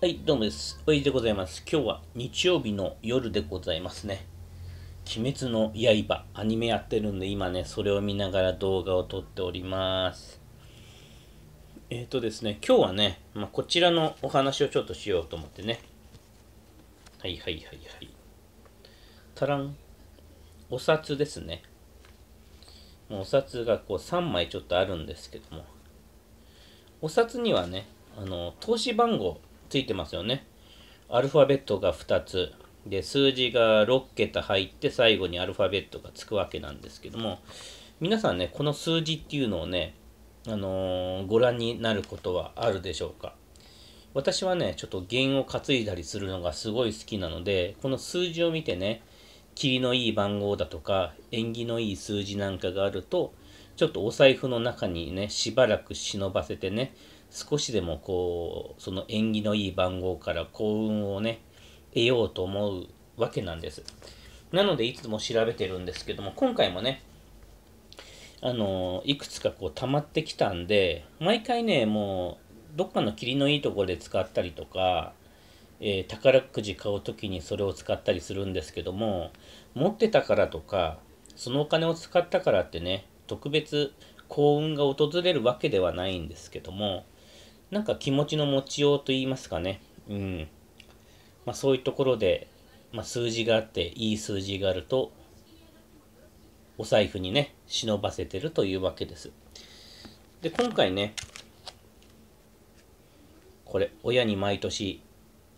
はい、どうもです。おいでございます。今日は日曜日の夜でございますね。鬼滅の刃、アニメやってるんで、今ね、それを見ながら動画を撮っております。えっ、ー、とですね、今日はね、まあ、こちらのお話をちょっとしようと思ってね。はいはいはいはい。たらん。お札ですね。もうお札がこう3枚ちょっとあるんですけども。お札にはね、あの、投資番号ついてますよね。アルファベットが2つ。で、数字が6桁入って最後にアルファベットがつくわけなんですけども、皆さんね、この数字っていうのをね、あのー、ご覧になることはあるでしょうか。私はね、ちょっと弦を担いだりするのがすごい好きなので、この数字を見てね、りのいい番号だとか、縁起のいい数字なんかがあると、ちょっとお財布の中にね、しばらく忍ばせてね、少しでもこうその縁起のいい番号から幸運をね得ようと思うわけなんですなのでいつも調べてるんですけども今回もねあのいくつかこう溜まってきたんで毎回ねもうどっかの霧のいいとこで使ったりとか、えー、宝くじ買う時にそれを使ったりするんですけども持ってたからとかそのお金を使ったからってね特別幸運が訪れるわけではないんですけどもなんか気持ちの持ちようと言いますかね、うんまあ、そういうところで、まあ、数字があっていい数字があるとお財布にね忍ばせてるというわけですで今回ねこれ親に毎年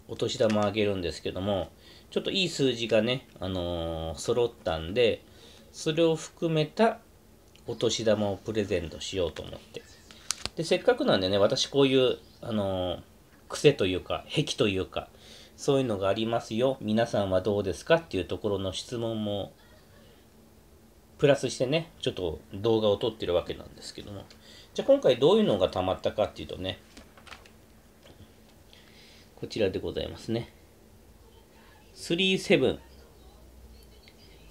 お年玉あげるんですけどもちょっといい数字がねあのー、揃ったんでそれを含めたお年玉をプレゼントしようと思ってで、せっかくなんでね、私こういう、あの癖というか、癖というか、そういうのがありますよ。皆さんはどうですかっていうところの質問も、プラスしてね、ちょっと動画を撮ってるわけなんですけども。じゃあ今回どういうのが溜まったかっていうとね、こちらでございますね。37。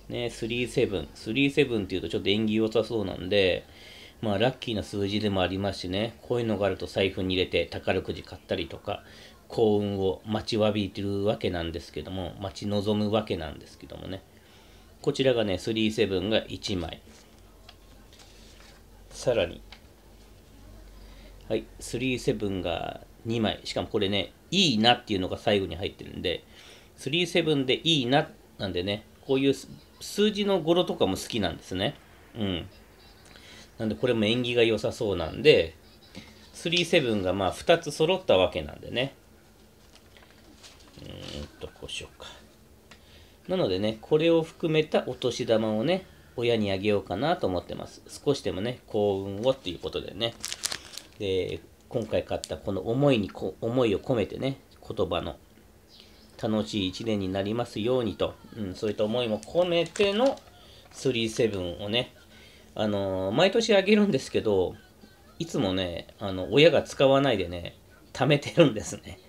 ね、37。37っていうとちょっと縁起良さそうなんで、まあ、ラッキーな数字でもありますしね、こういうのがあると財布に入れて宝くじ買ったりとか、幸運を待ちわびてるわけなんですけども、待ち望むわけなんですけどもね。こちらがね、37が1枚。さらに、はい、37が2枚。しかもこれね、いいなっていうのが最後に入ってるんで、37でいいななんでね、こういう数字の語呂とかも好きなんですね。うん。なんでこれも縁起が良さそうなんで、37がまあ2つ揃ったわけなんでね。うんと、こうしようか。なのでね、これを含めたお年玉をね、親にあげようかなと思ってます。少しでもね、幸運をっていうことでね。で、今回買ったこの思いにこ、思いを込めてね、言葉の、楽しい一年になりますようにと、うん、そういった思いも込めての37をね、あの毎年あげるんですけど、いつもね、あの親が使わないでね、貯めてるんですね。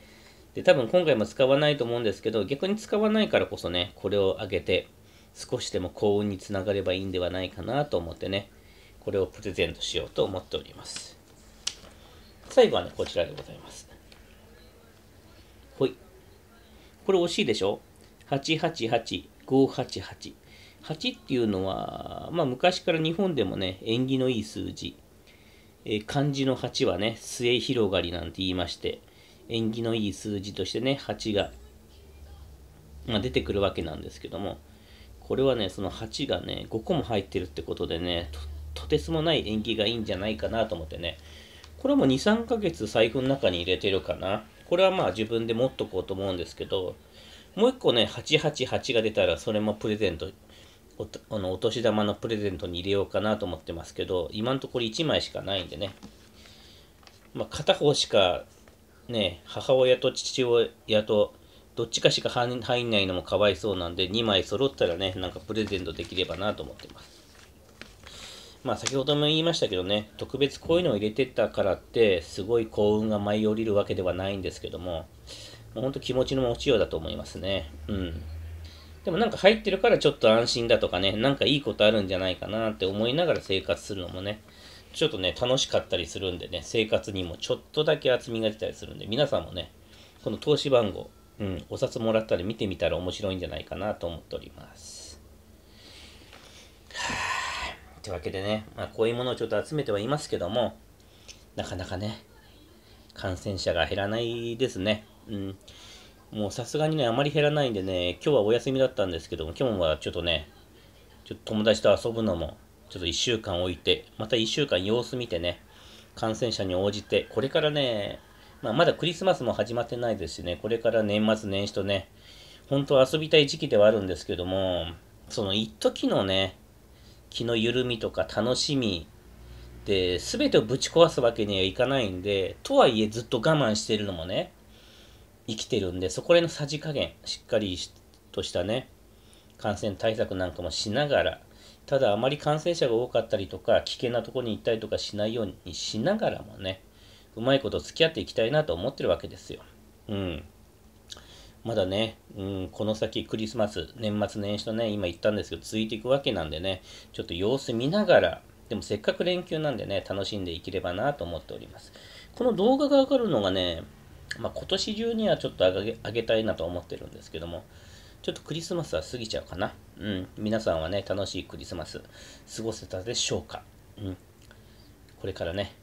で、多分今回も使わないと思うんですけど、逆に使わないからこそね、これをあげて、少しでも幸運につながればいいんではないかなと思ってね、これをプレゼントしようと思っております。最後はね、こちらでございます。ほい。これ惜しいでしょ ?888588。8っていうのは、まあ、昔から日本でもね縁起のいい数字、えー、漢字の8はね末広がりなんて言いまして縁起のいい数字としてね8が、まあ、出てくるわけなんですけどもこれはねその8がね5個も入ってるってことでねとてつもない縁起がいいんじゃないかなと思ってねこれはもう23ヶ月財布の中に入れてるかなこれはまあ自分で持っとこうと思うんですけどもう一個ね888が出たらそれもプレゼントおあのお年玉のプレゼントに入れようかなと思ってますけど、今のところ1枚しかないんでね。まあ、片方しか、ね、母親と父親とどっちかしか入んないのもかわいそうなんで、2枚揃ったらね、なんかプレゼントできればなと思ってます。まあ先ほども言いましたけどね、特別こういうのを入れてったからって、すごい幸運が舞い降りるわけではないんですけども、もうほんと気持ちの持ちようだと思いますね。うん。でもなんか入ってるからちょっと安心だとかね、なんかいいことあるんじゃないかなって思いながら生活するのもね、ちょっとね、楽しかったりするんでね、生活にもちょっとだけ厚みが出たりするんで、皆さんもね、この投資番号、うん、お札もらったり見てみたら面白いんじゃないかなと思っております。はぁ、というわけでね、まあ、こういうものをちょっと集めてはいますけども、なかなかね、感染者が減らないですね。うんもうさすがにね、あまり減らないんでね、今日はお休みだったんですけども、今日はちょっとね、ちょっと友達と遊ぶのも、ちょっと1週間置いて、また1週間様子見てね、感染者に応じて、これからね、まあ、まだクリスマスも始まってないですしね、これから年末年始とね、本当は遊びたい時期ではあるんですけども、その一時のね、気の緩みとか楽しみで、全てをぶち壊すわけにはいかないんで、とはいえずっと我慢してるのもね、生きてるんで、そこら辺のさじ加減、しっかりとしたね、感染対策なんかもしながら、ただあまり感染者が多かったりとか、危険なとこに行ったりとかしないようにしながらもね、うまいこと付き合っていきたいなと思ってるわけですよ。うん。まだね、うん、この先クリスマス、年末年始とね、今言ったんですけど、続いていくわけなんでね、ちょっと様子見ながら、でもせっかく連休なんでね、楽しんでいければなと思っております。この動画が上がるのがね、まあ、今年中にはちょっと上げ上げたいなと思ってるんですけども、ちょっとクリスマスは過ぎちゃうかな。うん。皆さんはね、楽しいクリスマス過ごせたでしょうか。うん。これからね、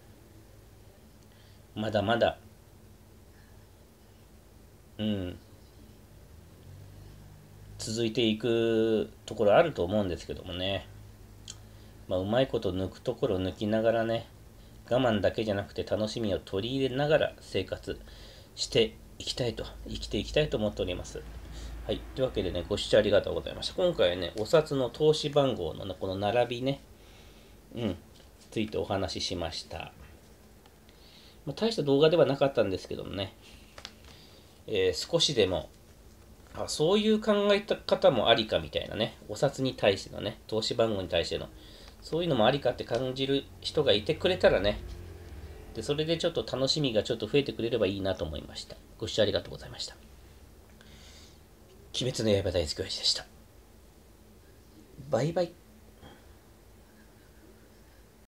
まだまだ、うん、続いていくところあると思うんですけどもね、まあ、うまいこと抜くところ抜きながらね、我慢だけじゃなくて楽しみを取り入れながら生活していきたいと、生きていきたいと思っております。はい。というわけでね、ご視聴ありがとうございました。今回はね、お札の投資番号のこの並びね、うん、ついてお話ししました。まあ、大した動画ではなかったんですけどもね、えー、少しでも、あ、そういう考え方もありかみたいなね、お札に対してのね、投資番号に対しての、そういうのもありかって感じる人がいてくれたらね、でそれでちょっと楽しみがちょっと増えてくれればいいなと思いましたご視聴ありがとうございました鬼滅の刃大好きでしたバイバイ